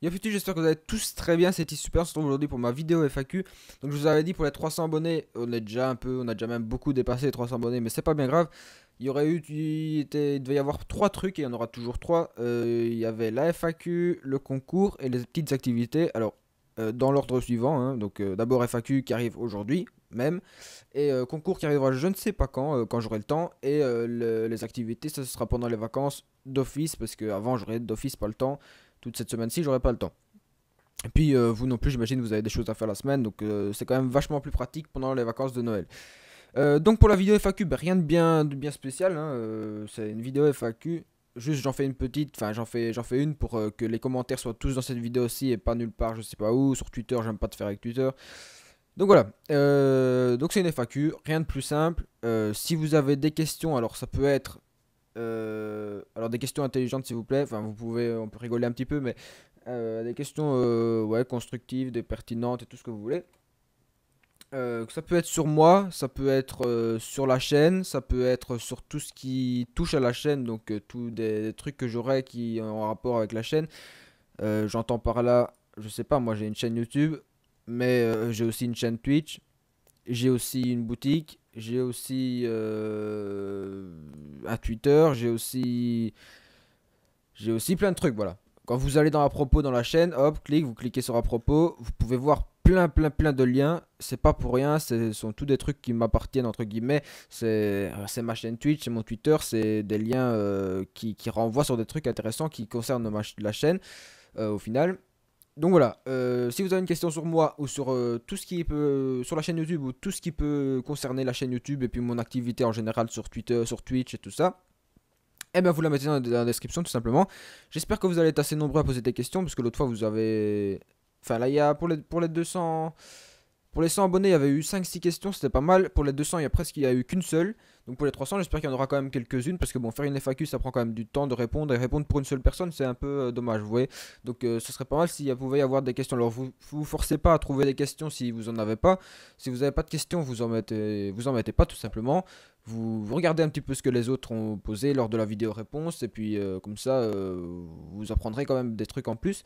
Yo futur, j'espère que vous allez tous très bien, c'était super, on se aujourd'hui pour ma vidéo FAQ. Donc je vous avais dit pour les 300 abonnés, on est déjà un peu, on a déjà même beaucoup dépassé les 300 abonnés, mais c'est pas bien grave. Il y aurait eu, il, devait y avoir 3 trucs et il y en aura toujours 3. Euh, il y avait la FAQ, le concours et les petites activités. Alors euh, dans l'ordre suivant, hein. donc euh, d'abord FAQ qui arrive aujourd'hui même, et concours qui arrivera je ne sais pas quand, quand j'aurai le temps, et les activités, ça ce sera pendant les vacances d'office, parce qu'avant j'aurai d'office pas le temps toute cette semaine-ci, j'aurai pas le temps. Et puis euh, vous non plus, j'imagine, vous avez des choses à faire la semaine, donc euh, c'est quand même vachement plus pratique pendant les vacances de Noël. Euh, donc pour la vidéo FAQ, bah, rien de bien, de bien spécial, hein, c'est une vidéo FAQ. Juste j'en fais une petite, enfin j'en fais, j'en fais une pour que les commentaires soient tous dans cette vidéo aussi et pas nulle part, je sais pas où, sur Twitter, j'aime pas te faire avec Twitter. Donc voilà, donc c'est une FAQ, rien de plus simple. si vous avez des questions, alors ça peut être euh, alors des questions intelligentes s'il vous plaît, enfin vous pouvez, on peut rigoler un petit peu, mais euh, des questions euh, ouais, constructives, des pertinentes et tout ce que vous voulez. ça peut être sur moi, ça peut être sur la chaîne, ça peut être sur tout ce qui touche à la chaîne, donc tous des, trucs que j'aurais qui ont rapport avec la chaîne. J'entends par là, je sais pas, moi j'ai une chaîne YouTube, mais j'ai aussi une chaîne Twitch, j'ai aussi une boutique, j'ai aussi un euh, Twitter, j'ai aussi j'ai aussi plein de trucs, voilà. Quand vous allez dans à propos dans la chaîne, hop, clic, vous cliquez sur à propos, vous pouvez voir plein plein plein de liens, c'est pas pour rien, ce sont tous des trucs qui m'appartiennent entre guillemets, c'est ma chaîne Twitch, c'est mon Twitter, c'est des liens euh, qui, qui, renvoient sur des trucs intéressants qui concernent la chaîne euh, au final donc voilà, euh, si vous avez une question sur moi ou sur euh, tout ce qui peut euh, sur la chaîne YouTube ou tout ce qui peut concerner la chaîne YouTube et puis mon activité en général sur Twitter, sur Twitch et tout ça, eh bien vous la mettez dans la description tout simplement. J'espère que vous allez être assez nombreux à poser des questions parce que l'autre fois vous avez enfin là il y a pour les pour les 200 pour les 100 abonnés, il y avait eu 5-6 questions, c'était pas mal. Pour les 200, il y a presque il y a eu qu'une seule. Donc pour les 300, j'espère qu'il y en aura quand même quelques-unes parce que bon, faire une FAQ, ça prend quand même du temps de répondre et répondre pour une seule personne, c'est un peu euh, dommage, vous voyez. Donc euh, ce serait pas mal s'il pouvait y avoir des questions. Alors vous vous forcez pas à trouver des questions si vous en avez pas. Si vous n'avez pas de questions, vous en mettez vous en mettez pas tout simplement. Vous, regardez un petit peu ce que les autres ont posé lors de la vidéo réponse et puis euh, comme ça vous apprendrez quand même des trucs en plus.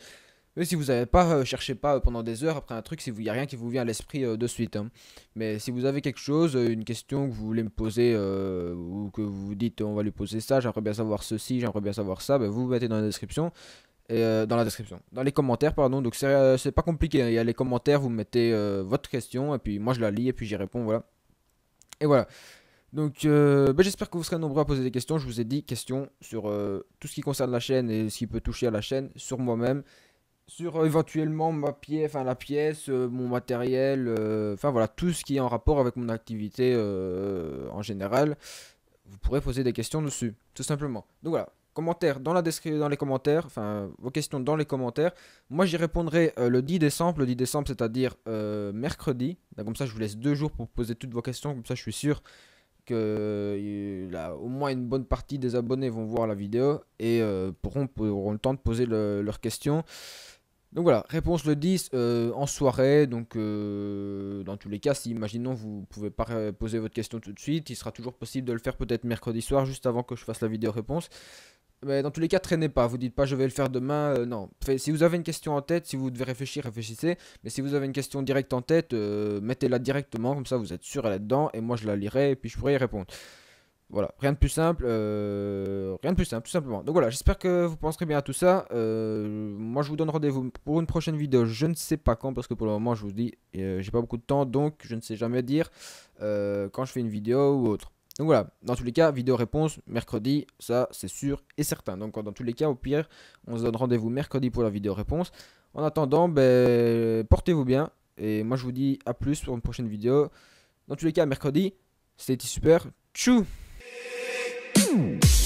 Mais si vous n'avez pas, euh, cherchez pas euh, pendant des heures après un truc, si vous n'y a rien qui vous vient à l'esprit euh, de suite. Hein. Mais si vous avez quelque chose, une question que vous voulez me poser, ou que vous dites on va lui poser ça, j'aimerais bien savoir ceci, j'aimerais bien savoir ça, ben, vous, mettez dans la description. dans la description, dans les commentaires, pardon. Donc c'est pas compliqué. Hein. Il y a les commentaires, vous mettez votre question, et puis moi je la lis, et puis j'y réponds, voilà. Et voilà. Donc ben, j'espère que vous serez nombreux à poser des questions. Je vous ai dit questions sur tout ce qui concerne la chaîne et ce qui peut toucher à la chaîne, sur moi-même sur euh, éventuellement ma pièce, enfin la pièce, euh, mon matériel, euh, enfin voilà, tout ce qui est en rapport avec mon activité en général, vous pourrez poser des questions dessus, tout simplement. Donc voilà, commentaires dans, la description, dans les commentaires, enfin vos questions dans les commentaires. Moi j'y répondrai le 10 décembre, le 10 décembre c'est-à-dire mercredi. comme ça je vous laisse deux jours pour poser toutes vos questions, comme ça je suis sûr que là, au moins une bonne partie des abonnés vont voir la vidéo et pourront, auront le temps de poser leurs questions. Donc voilà, réponse le 10 euh, en soirée. Donc euh, dans tous les cas, si imaginons vous ne pouvez pas poser votre question tout de suite, il sera toujours possible de le faire peut-être mercredi soir, juste avant que je fasse la vidéo réponse. Mais dans tous les cas, traînez pas, vous dites pas je vais le faire demain, euh, non. si vous avez une question en tête, si vous devez réfléchir, réfléchissez. Mais si vous avez une question directe en tête, mettez-la directement, comme ça vous êtes sûr elle est dedans, et moi je la lirai, et puis je pourrai y répondre. Voilà, rien de plus simple, euh, rien de plus simple, tout simplement. Donc voilà, j'espère que vous penserez bien à tout ça. Euh, moi, je vous donne rendez-vous pour une prochaine vidéo. Je ne sais pas quand, parce que pour le moment, je vous dis, euh, j'ai pas beaucoup de temps, donc je ne sais jamais dire quand je fais une vidéo ou autre. Donc voilà, dans tous les cas, vidéo réponse mercredi, ça c'est sûr et certain. Donc dans tous les cas, au pire, on se donne rendez-vous mercredi pour la vidéo réponse. En attendant, ben, portez-vous bien. Et moi, je vous dis à plus pour une prochaine vidéo. Dans tous les cas, mercredi, c'était super. Tchou Mm.